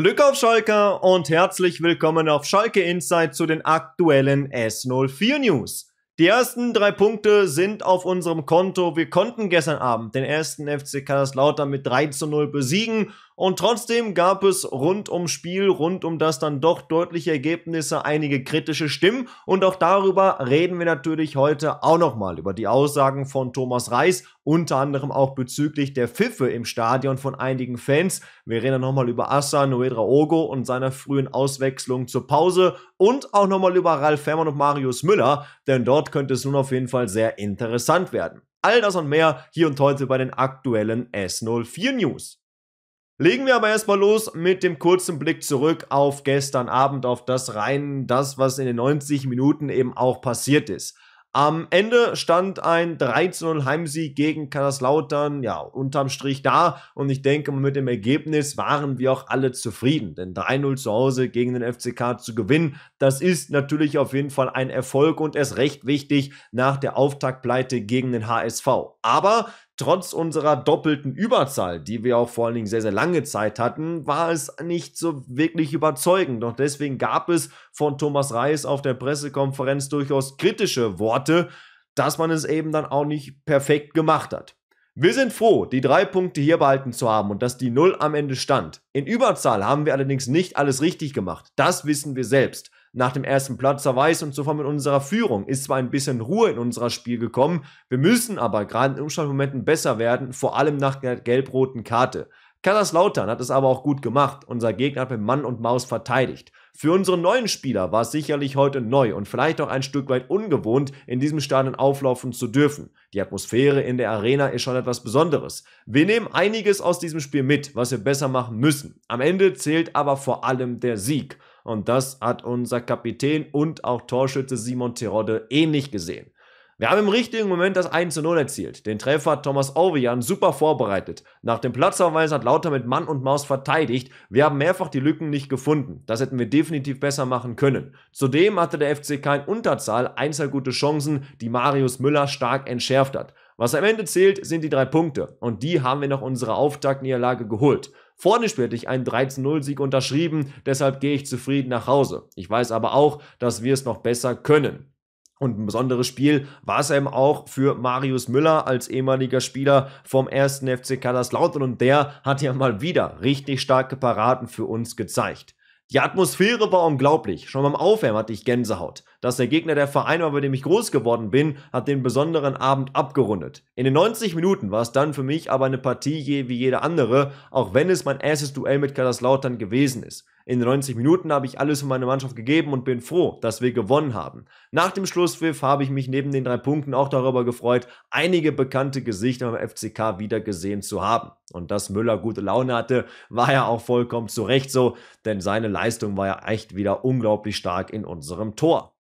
Glück auf Schalke und herzlich willkommen auf Schalke Insight zu den aktuellen S04 News. Die ersten drei Punkte sind auf unserem Konto. Wir konnten gestern Abend den ersten FC Kaiserslautern mit 3 zu 0 besiegen und trotzdem gab es rund ums Spiel, rund um das dann doch deutliche Ergebnisse, einige kritische Stimmen. Und auch darüber reden wir natürlich heute auch nochmal über die Aussagen von Thomas Reis, unter anderem auch bezüglich der Pfiffe im Stadion von einigen Fans. Wir reden nochmal über Assa Noedra Ogo und seiner frühen Auswechslung zur Pause und auch nochmal über Ralf Fährmann und Marius Müller, denn dort könnte es nun auf jeden Fall sehr interessant werden. All das und mehr hier und heute bei den aktuellen S04 News. Legen wir aber erstmal los mit dem kurzen Blick zurück auf gestern Abend, auf das rein, das, was in den 90 Minuten eben auch passiert ist. Am Ende stand ein 13 Heimsieg gegen Kaiserslautern, ja, unterm Strich da. Und ich denke, mit dem Ergebnis waren wir auch alle zufrieden. Denn 3-0 zu Hause gegen den FCK zu gewinnen, das ist natürlich auf jeden Fall ein Erfolg und erst recht wichtig nach der Auftaktpleite gegen den HSV. Aber trotz unserer doppelten Überzahl, die wir auch vor allen Dingen sehr, sehr lange Zeit hatten, war es nicht so wirklich überzeugend. Doch deswegen gab es von Thomas Reis auf der Pressekonferenz durchaus kritische Worte, dass man es eben dann auch nicht perfekt gemacht hat. Wir sind froh, die drei Punkte hier behalten zu haben und dass die Null am Ende stand. In Überzahl haben wir allerdings nicht alles richtig gemacht. Das wissen wir selbst nach dem ersten Platz erweist und sofort mit unserer Führung. Ist zwar ein bisschen Ruhe in unser Spiel gekommen, wir müssen aber gerade in Umschaltmomenten besser werden, vor allem nach der gelb-roten Karte. Lautern hat es aber auch gut gemacht. Unser Gegner hat mit Mann und Maus verteidigt. Für unseren neuen Spieler war es sicherlich heute neu und vielleicht auch ein Stück weit ungewohnt, in diesem Stadion auflaufen zu dürfen. Die Atmosphäre in der Arena ist schon etwas Besonderes. Wir nehmen einiges aus diesem Spiel mit, was wir besser machen müssen. Am Ende zählt aber vor allem der Sieg. Und das hat unser Kapitän und auch Torschütze Simon Terodde ähnlich gesehen. Wir haben im richtigen Moment das 1 zu 0 erzielt. Den Treffer hat Thomas Ovian super vorbereitet. Nach dem Platzverweis hat Lauter mit Mann und Maus verteidigt. Wir haben mehrfach die Lücken nicht gefunden. Das hätten wir definitiv besser machen können. Zudem hatte der FC kein Unterzahl einzelner gute Chancen, die Marius Müller stark entschärft hat. Was am Ende zählt, sind die drei Punkte. Und die haben wir nach unserer Auftaktniederlage geholt. Vorne spielte ich einen 13-0-Sieg unterschrieben, deshalb gehe ich zufrieden nach Hause. Ich weiß aber auch, dass wir es noch besser können. Und ein besonderes Spiel war es eben auch für Marius Müller als ehemaliger Spieler vom ersten FC Kaiserslautern und der hat ja mal wieder richtig starke Paraden für uns gezeigt. Die Atmosphäre war unglaublich. Schon beim Aufwärmen hatte ich Gänsehaut dass der Gegner der Verein war, bei dem ich groß geworden bin, hat den besonderen Abend abgerundet. In den 90 Minuten war es dann für mich aber eine Partie je wie jede andere, auch wenn es mein erstes Duell mit Kaiserslautern gewesen ist. In den 90 Minuten habe ich alles für meine Mannschaft gegeben und bin froh, dass wir gewonnen haben. Nach dem Schlusspfiff habe ich mich neben den drei Punkten auch darüber gefreut, einige bekannte Gesichter beim FCK wieder gesehen zu haben. Und dass Müller gute Laune hatte, war ja auch vollkommen zu Recht so, denn seine Leistung war ja echt wieder unglaublich stark in unserem Tor.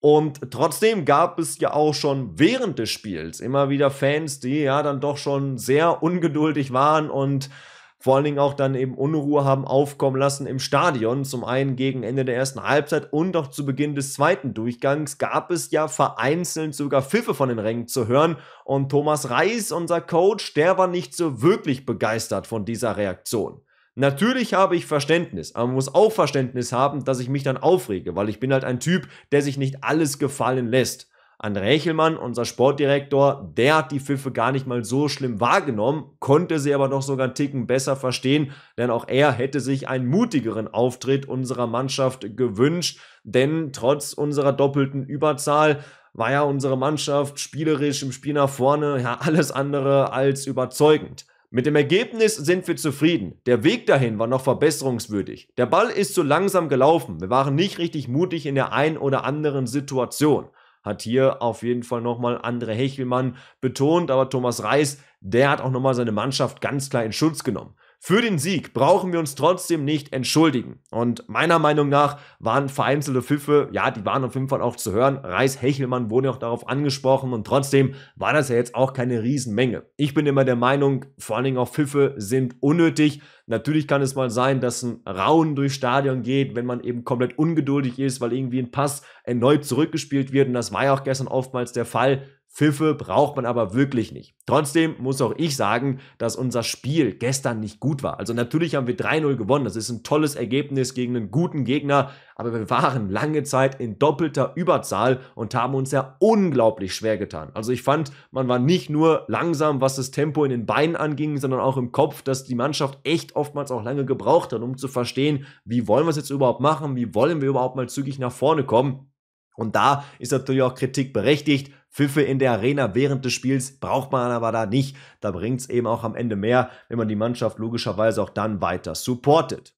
Und trotzdem gab es ja auch schon während des Spiels immer wieder Fans, die ja dann doch schon sehr ungeduldig waren und vor allen Dingen auch dann eben Unruhe haben aufkommen lassen im Stadion. Zum einen gegen Ende der ersten Halbzeit und auch zu Beginn des zweiten Durchgangs gab es ja vereinzelt sogar Pfiffe von den Rängen zu hören. Und Thomas Reis, unser Coach, der war nicht so wirklich begeistert von dieser Reaktion. Natürlich habe ich Verständnis, aber man muss auch Verständnis haben, dass ich mich dann aufrege, weil ich bin halt ein Typ, der sich nicht alles gefallen lässt. André Echelmann, unser Sportdirektor, der hat die Pfiffe gar nicht mal so schlimm wahrgenommen, konnte sie aber noch sogar einen Ticken besser verstehen, denn auch er hätte sich einen mutigeren Auftritt unserer Mannschaft gewünscht, denn trotz unserer doppelten Überzahl war ja unsere Mannschaft spielerisch im Spiel nach vorne ja alles andere als überzeugend. Mit dem Ergebnis sind wir zufrieden. Der Weg dahin war noch verbesserungswürdig. Der Ball ist zu langsam gelaufen. Wir waren nicht richtig mutig in der ein oder anderen Situation. Hat hier auf jeden Fall nochmal André Hechelmann betont, aber Thomas Reis, der hat auch nochmal seine Mannschaft ganz klar in Schutz genommen. Für den Sieg brauchen wir uns trotzdem nicht entschuldigen. Und meiner Meinung nach waren vereinzelte Pfiffe, ja, die waren auf jeden Fall auch zu hören. Reis Hechelmann wurde auch darauf angesprochen und trotzdem war das ja jetzt auch keine Riesenmenge. Ich bin immer der Meinung, vor allen Dingen auch Pfiffe sind unnötig. Natürlich kann es mal sein, dass ein Raun durchs Stadion geht, wenn man eben komplett ungeduldig ist, weil irgendwie ein Pass erneut zurückgespielt wird. Und das war ja auch gestern oftmals der Fall. Pfiffe braucht man aber wirklich nicht. Trotzdem muss auch ich sagen, dass unser Spiel gestern nicht gut war. Also natürlich haben wir 3-0 gewonnen. Das ist ein tolles Ergebnis gegen einen guten Gegner. Aber wir waren lange Zeit in doppelter Überzahl und haben uns ja unglaublich schwer getan. Also ich fand, man war nicht nur langsam, was das Tempo in den Beinen anging, sondern auch im Kopf, dass die Mannschaft echt oftmals auch lange gebraucht hat, um zu verstehen, wie wollen wir es jetzt überhaupt machen? Wie wollen wir überhaupt mal zügig nach vorne kommen? Und da ist natürlich auch Kritik berechtigt, Pfiffe in der Arena während des Spiels braucht man aber da nicht. Da bringt es eben auch am Ende mehr, wenn man die Mannschaft logischerweise auch dann weiter supportet.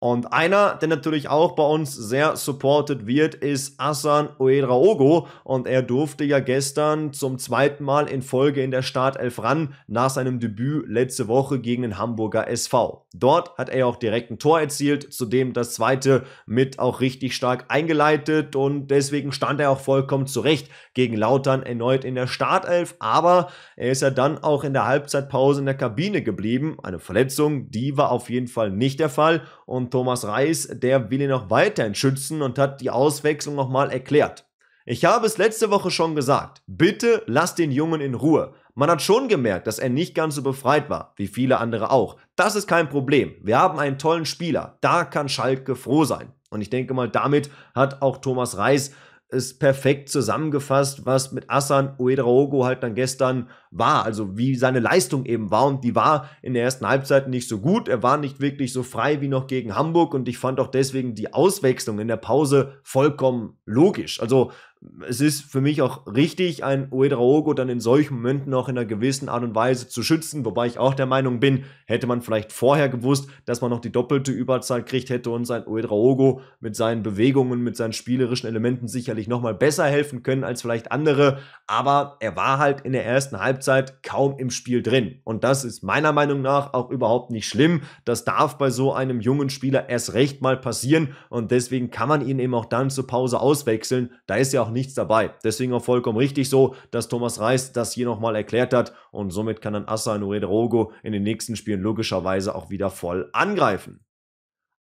Und einer, der natürlich auch bei uns sehr supported wird, ist Asan Oedraogo. Und er durfte ja gestern zum zweiten Mal in Folge in der Startelf ran, nach seinem Debüt letzte Woche gegen den Hamburger SV. Dort hat er auch direkt ein Tor erzielt, zudem das zweite mit auch richtig stark eingeleitet. Und deswegen stand er auch vollkommen zurecht gegen Lautern erneut in der Startelf. Aber er ist ja dann auch in der Halbzeitpause in der Kabine geblieben. Eine Verletzung, die war auf jeden Fall nicht der Fall. Und Thomas Reis, der will ihn auch weiterhin schützen und hat die Auswechslung nochmal erklärt. Ich habe es letzte Woche schon gesagt. Bitte lasst den Jungen in Ruhe. Man hat schon gemerkt, dass er nicht ganz so befreit war, wie viele andere auch. Das ist kein Problem. Wir haben einen tollen Spieler. Da kann Schalke froh sein. Und ich denke mal, damit hat auch Thomas Reis es perfekt zusammengefasst, was mit Assan Uedraogo halt dann gestern war, also wie seine Leistung eben war. Und die war in der ersten Halbzeit nicht so gut. Er war nicht wirklich so frei wie noch gegen Hamburg. Und ich fand auch deswegen die Auswechslung in der Pause vollkommen logisch. Also es ist für mich auch richtig, ein Uedraogo dann in solchen Momenten auch in einer gewissen Art und Weise zu schützen, wobei ich auch der Meinung bin, hätte man vielleicht vorher gewusst, dass man noch die doppelte Überzahl kriegt, hätte uns ein Uedraogo mit seinen Bewegungen, mit seinen spielerischen Elementen sicherlich nochmal besser helfen können als vielleicht andere, aber er war halt in der ersten Halbzeit Halbzeit kaum im Spiel drin. Und das ist meiner Meinung nach auch überhaupt nicht schlimm. Das darf bei so einem jungen Spieler erst recht mal passieren. Und deswegen kann man ihn eben auch dann zur Pause auswechseln. Da ist ja auch nichts dabei. Deswegen auch vollkommen richtig so, dass Thomas Reis das hier nochmal erklärt hat. Und somit kann dann Assa Nurederogo in den nächsten Spielen logischerweise auch wieder voll angreifen.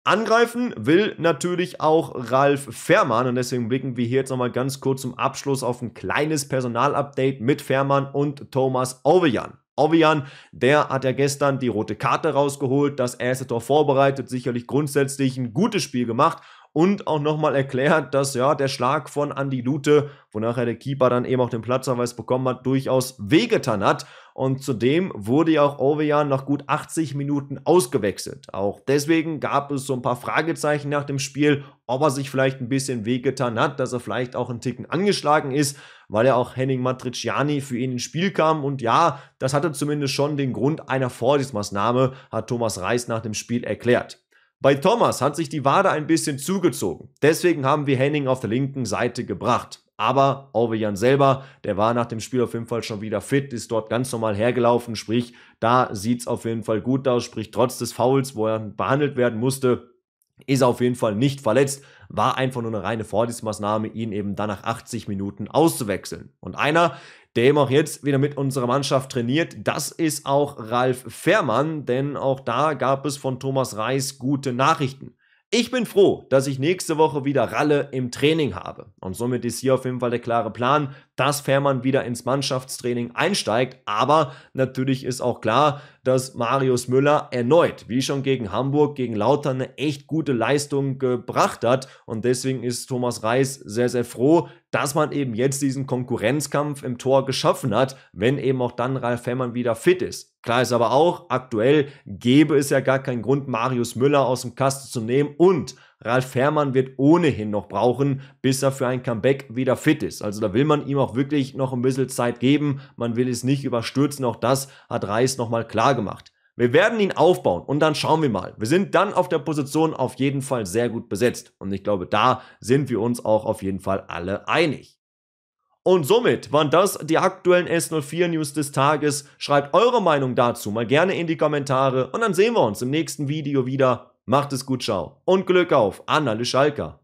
Angreifen will natürlich auch Ralf Fährmann und deswegen blicken wir hier jetzt nochmal ganz kurz zum Abschluss auf ein kleines Personalupdate mit Fährmann und Thomas Ovejan. Ovejan, der hat ja gestern die rote Karte rausgeholt, das erste Tor vorbereitet, sicherlich grundsätzlich ein gutes Spiel gemacht und auch nochmal erklärt, dass ja der Schlag von Andy Lute, wonach er der Keeper dann eben auch den Platzverweis bekommen hat, durchaus wehgetan hat. Und zudem wurde ja auch Ovejan nach gut 80 Minuten ausgewechselt. Auch deswegen gab es so ein paar Fragezeichen nach dem Spiel, ob er sich vielleicht ein bisschen wehgetan hat, dass er vielleicht auch einen Ticken angeschlagen ist, weil ja auch Henning Matriciani für ihn ins Spiel kam. Und ja, das hatte zumindest schon den Grund einer Vorsichtsmaßnahme, hat Thomas Reis nach dem Spiel erklärt. Bei Thomas hat sich die Wade ein bisschen zugezogen. Deswegen haben wir Henning auf der linken Seite gebracht. Aber Auvejan selber, der war nach dem Spiel auf jeden Fall schon wieder fit, ist dort ganz normal hergelaufen. Sprich, da sieht es auf jeden Fall gut aus. Sprich, trotz des Fouls, wo er behandelt werden musste, ist er auf jeden Fall nicht verletzt, war einfach nur eine reine Vordismaßnahme, ihn eben dann nach 80 Minuten auszuwechseln. Und einer, der eben auch jetzt wieder mit unserer Mannschaft trainiert, das ist auch Ralf Fährmann, denn auch da gab es von Thomas Reis gute Nachrichten. Ich bin froh, dass ich nächste Woche wieder Ralle im Training habe. Und somit ist hier auf jeden Fall der klare Plan, dass Fährmann wieder ins Mannschaftstraining einsteigt. Aber natürlich ist auch klar, dass Marius Müller erneut, wie schon gegen Hamburg, gegen Lautern eine echt gute Leistung gebracht hat. Und deswegen ist Thomas Reis sehr, sehr froh, dass man eben jetzt diesen Konkurrenzkampf im Tor geschaffen hat, wenn eben auch dann Ralf Herrmann wieder fit ist. Klar ist aber auch, aktuell gäbe es ja gar keinen Grund, Marius Müller aus dem Kasten zu nehmen und Ralf Herrmann wird ohnehin noch brauchen, bis er für ein Comeback wieder fit ist. Also da will man ihm auch wirklich noch ein bisschen Zeit geben. Man will es nicht überstürzen. Auch das hat Reis nochmal klar gemacht. Wir werden ihn aufbauen und dann schauen wir mal. Wir sind dann auf der Position auf jeden Fall sehr gut besetzt. Und ich glaube, da sind wir uns auch auf jeden Fall alle einig. Und somit waren das die aktuellen S04 News des Tages. Schreibt eure Meinung dazu mal gerne in die Kommentare und dann sehen wir uns im nächsten Video wieder. Macht es gut, ciao und Glück auf, Anna Le Schalker.